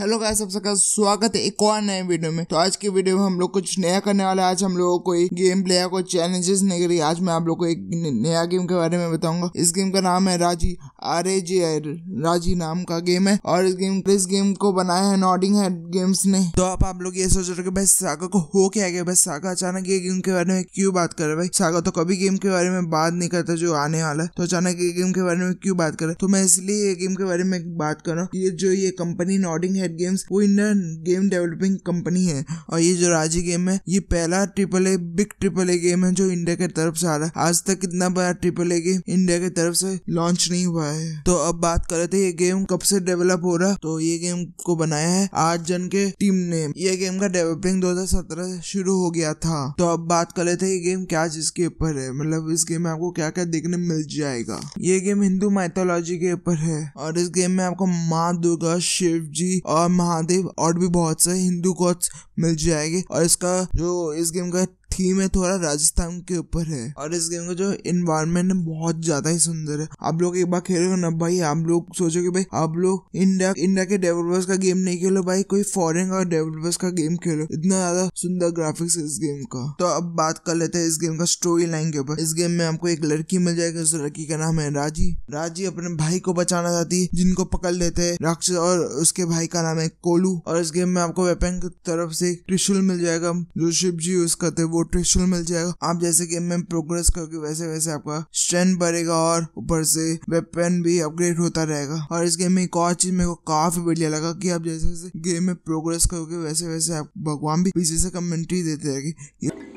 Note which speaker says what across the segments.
Speaker 1: Hello guys आप सबका स्वागत है एक और नए वीडियो में तो आज की वीडियो में हम लोग कुछ नया करने वाला है आज हम लोगों को गेम प्ले कोई चैलेंजेस नहीं करी आज मैं आप लोग को एक नया गेम के बारे में बताऊंगा इस गेम का नाम है राजी आर ए जी आर राजी नाम का गेम है और इस गेम इस गेम को बनाया है नॉडिंग हेड गेम्स ने तो आप आप लोग ये सोच रहे हो भाई सागा को हो क्या गया भाई सागा अचानक ये गेम के बारे में क्यों बात कर रहे भाई सागा तो कभी गेम के बारे में बात नहीं करता जो आने वाला है तो अचानक ये गेम के बारे में क्यों बात कर रहा है तो मैं इसलिए ये गेम के बारे में बात कर रहा हूँ ये जो ये कंपनी नॉडिंग हेड गेम्स वो इंडियन गेम डेवलपिंग कंपनी है और ये जो राजी गेम है ये पहला triple A big triple A game है जो इंडिया की तरफ से आ रहा है आज तक इतना बड़ा ट्रिपल ए गेम इंडिया की तरफ से लॉन्च नहीं हुआ रहा है तो अब बात कर रहे थे ये गेम कब से डेवलप हो रहा तो ये गेम को बनाया है आठ जन के टीम ने ये गेम का डेवलपिंग 2017 से शुरू हो गया था तो अब बात कर रहे थे ये गेम क्या चीज के ऊपर है मतलब इस गेम में आपको क्या क्या देखने मिल जाएगा ये गेम हिंदू माइथोलॉजी के ऊपर है और इस गेम में आपको माँ दुर्गा शिव जी और महादेव और भी बहुत से हिंदू गॉड्स मिल जाएंगे और इसका जो इस गेम का थीम है थोड़ा राजस्थान के ऊपर है और इस गेम का जो इन्वायरमेंट है बहुत ज्यादा ही सुंदर है आप लोग एक बार खेलोगे ना भाई आप लोग सोचोगे भाई आप लोग इंडिया इंडिया के डेवलपर्स का गेम नहीं खेलो भाई कोई फॉरेन का डेवलपर्स का गेम खेलो इतना ज्यादा सुंदर ग्राफिक्स है इस गेम का तो अब बात कर लेते हैं इस गेम का स्टोरी लाइन के ऊपर इस गेम में आपको एक लड़की मिल जाएगी उस लड़की का नाम है राजी राजी अपने भाई को बचाना चाहती है जिनको पकड़ लेते हैं राक्षस और उसके भाई का नाम है कोलू और इस गेम में आपको वेपन की तरफ से त्रिशूल मिल जाएगा जो शिव जी यूज करते हैं वो आपको ट्रिशुल मिल जाएगा आप जैसे गेम में प्रोग्रेस करके वैसे वैसे आपका स्ट्रेंथ बढ़ेगा और ऊपर से वेपन भी अपग्रेड होता रहेगा और इस गेम में एक और चीज मेरे को काफी बढ़िया लगा कि आप जैसे जैसे गेम में प्रोग्रेस करोगे वैसे वैसे आप भगवान भी पीछे से कमेंट्री देते रहेगी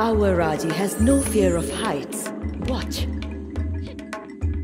Speaker 1: Our Raji has no fear of heights. Watch.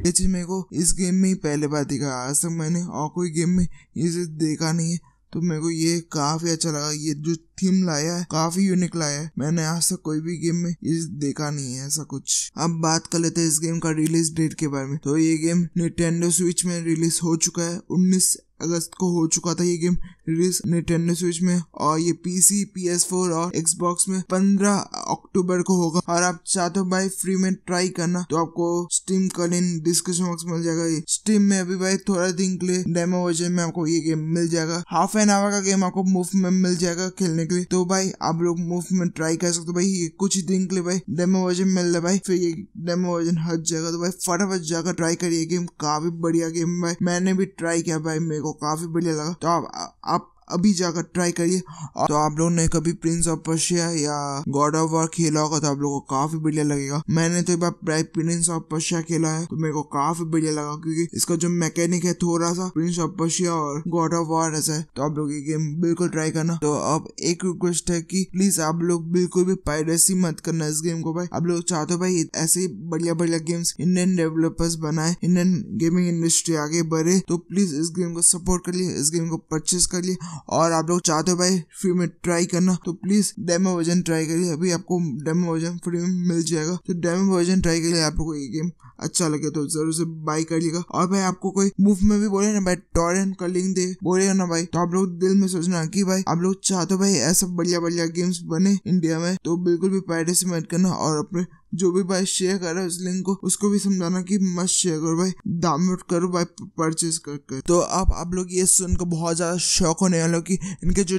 Speaker 1: ये चीज मेरे को इस गेम में ही पहले बार दिखा आज तक मैंने और कोई गेम में ये चीज देखा नहीं है तो मेरे को ये काफ़ी अच्छा लगा ये जो थीम लाया है काफी यूनिक लाया है मैंने आज तक कोई भी गेम में ये देखा नहीं है ऐसा कुछ अब बात कर लेते हैं इस गेम का रिलीज डेट के बारे में तो ये गेम निटेंडो स्विच में रिलीज हो चुका है उन्नीस अगस्त को हो चुका था ये गेम रिलीज निटेंडो स्विच में और ये पीसी पीएस फोर और एक्सबॉक्स में 15 अक्टूबर को होगा और आप चाहते हो भाई फ्री में ट्राई करना तो आपको स्टीम का लिंक डिस्क्रिप्शन बॉक्स मिल जाएगा ये स्टीम में अभी भाई थोड़ा दिन के लिए डेमो वर्जन में आपको ये गेम मिल जाएगा हाफ एन आवर का गेम आपको मुफ्त में मिल जाएगा खेलने के लिए तो भाई आप लोग में ट्राई कर सकते हो भाई ये कुछ दिन के लिए भाई डेमो वर्जन मिल रहा है भाई फिर ये डेमो वर्जन हट जाएगा तो भाई फटाफट जाकर ट्राई करिए गेम काफी बढ़िया गेम भाई मैंने भी ट्राई किया भाई मेरे को काफी बढ़िया लगा तो आप, आप अभी जाकर ट्राई करिए तो आप लोग ने कभी प्रिंस ऑफ पर्शिया या गॉड ऑफ वॉर खेला होगा तो आप लोगों को काफी बढ़िया लगेगा मैंने तो एक बार प्रिंस ऑफ पर्शिया खेला है तो मेरे को काफी बढ़िया लगा क्योंकि इसका जो मैकेनिक है थोड़ा सा प्रिंस ऑफ पर्शिया और गॉड ऑफ वॉर ऐसा है तो आप लोग ये गेम बिल्कुल ट्राई करना तो अब एक रिक्वेस्ट है की प्लीज आप लोग बिल्कुल भी पायरेसी मत करना इस गेम को भाई आप लोग चाहते हो भाई ऐसे ही बढ़िया बढ़िया गेम्स इंडियन डेवलपर्स बनाए इंडियन गेमिंग इंडस्ट्री आगे बढ़े तो प्लीज इस गेम को सपोर्ट कर लिए इस गेम को परचेस लिए और आप लोग चाहते हो भाई फ्री में ट्राई करना तो प्लीज़ डेमो वर्जन ट्राई करिए अभी आपको डेमो वर्जन फ्री में मिल जाएगा तो डेमो वर्जन ट्राई करिए आप लोग को ये गेम अच्छा लगे तो जरूर से बाय कर करिएगा और भाई आपको कोई मूव में भी बोले ना भाई टॉरेंट का लिंक दे बोलेगा ना भाई तो आप लोग दिल में सोचना कि भाई आप लोग चाहते हो भाई ऐसा बढ़िया बढ़िया गेम्स बने इंडिया में तो बिल्कुल भी पैरिस मत करना और अपने जो भी भाई शेयर कर रहा है उस लिंक को उसको भी समझाना कि मस्त शेयर करो भाई डाउनलोड करो भाई परचेज कर, कर तो आप आप लोग ये सुनकर बहुत ज़्यादा शौक होने वाला कि इनके जो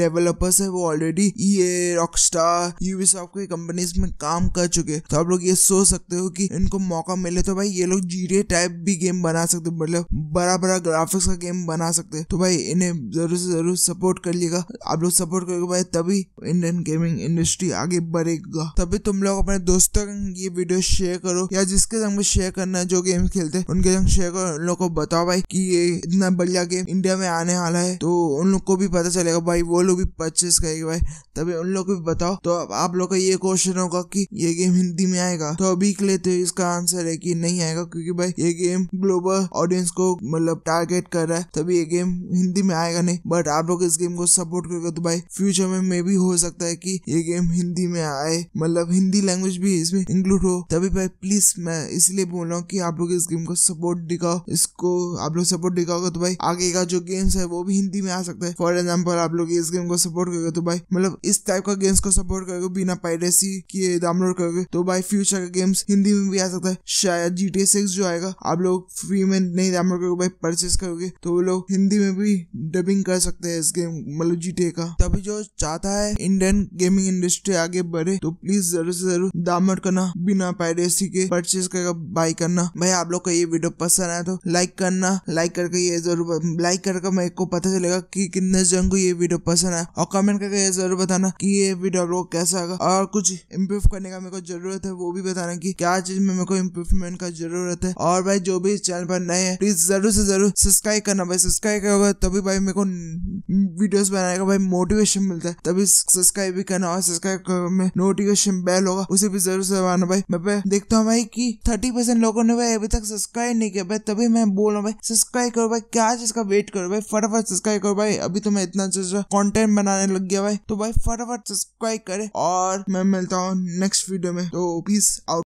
Speaker 1: डेवलपर्स है वो ऑलरेडी ये रॉकस्टार यूबीसॉफ्ट की कंपनीज में काम कर चुके हैं तो आप लोग ये सोच सकते हो कि इनको मौका मिले तो भाई ये लोग जीडीए टाइप भी गेम बना सकते मतलब बड़ा बड़ा ग्राफिक्स का गेम बना सकते तो भाई इन्हें जरूर से जरूर सपोर्ट करिएगा आप लोग सपोर्ट करोगे भाई तभी इंडियन गेमिंग इंडस्ट्री आगे बढ़ेगा तभी तुम लोग अपने दोस्त तक ये वीडियो शेयर करो या जिसके संग शेयर करना है जो गेम खेलते उनके संग शेयर करो उन लोग को बताओ भाई कि ये इतना बढ़िया गेम इंडिया में आने वाला है तो उन लोग को भी पता चलेगा भाई वो लोग भी परचेस करेगा भाई तभी उन लोग को भी बताओ तो आप लोग का ये क्वेश्चन होगा कि ये गेम हिंदी में आएगा तो अभी के लिए तो इसका आंसर है कि नहीं आएगा क्योंकि भाई ये गेम ग्लोबल ऑडियंस को मतलब टारगेट कर रहा है तभी ये गेम हिंदी में आएगा नहीं बट आप लोग इस गेम को सपोर्ट करोगे तो भाई फ्यूचर में मे भी हो सकता है कि ये गेम हिंदी में आए मतलब हिंदी लैंग्वेज भी इसमें इंक्लूड हो तभी भाई प्लीज मैं इसलिए बोल रहा हूँ कि आप लोग इस गेम को सपोर्ट दिखाओ इसको आप लोग सपोर्ट दिखाओगे तो भाई आगे का जो गेम्स है वो भी हिंदी में आ सकता है फॉर एग्जाम्पल आप लोग इस गेम को सपोर्ट करोगे तो भाई मतलब इस टाइप का गेम्स को सपोर्ट करोगे बिना पायरेसी के डाउनलोड करोगे तो भाई फ्यूचर का गेम्स हिंदी में भी आ सकता है शायद जी टी सिक्स जो आएगा आप लोग फ्री में नहीं डाउनलोड करोगे भाई परचेस करोगे तो वो लोग हिंदी में भी डबिंग कर सकते हैं इस गेम मतलब जी का तभी जो चाहता है इंडियन गेमिंग इंडस्ट्री आगे बढ़े तो प्लीज जरूर से जरूर दाम डाउनलोड करना बिना पायरेसी के परचेज कर बाई करना भाई आप लोग को ये वीडियो पसंद आया तो लाइक करना लाइक करके ये जरूर लाइक करके मेरे को पता चलेगा कि कितने जन को ये वीडियो पसंद आया और कमेंट करके ये जरूर बताना कि ये वीडियो आप लोग कैसा आगा और कुछ इम्प्रूव करने का मेरे को जरूरत है वो भी बताना की क्या चीज में मेरे को इम्प्रूवमेंट का जरूरत है और भाई जो भी चैनल पर नए हैं प्लीज जरूर से जरूर सब्सक्राइब करना भाई सब्सक्राइब करोगे तभी भाई मेरे को वीडियोस बनाने का भाई मोटिवेशन मिलता है तभी सब्सक्राइब भी करना और सब्सक्राइब में नोटिफिकेशन बेल होगा उसे भी जरूर जरूर से मानो भाई मैं भाई देखता हूँ भाई की थर्टी परसेंट लोगों ने भाई अभी तक सब्सक्राइब नहीं किया भाई तभी मैं बोल रहा हूँ भाई सब्सक्राइब करो भाई क्या इसका वेट करो भाई फटाफट सब्सक्राइब करो भाई अभी तो मैं इतना अच्छा कॉन्टेंट बनाने लग गया भाई तो भाई फटाफट सब्सक्राइब करे और मैं मिलता हूँ नेक्स्ट वीडियो में तो प्लीज आउट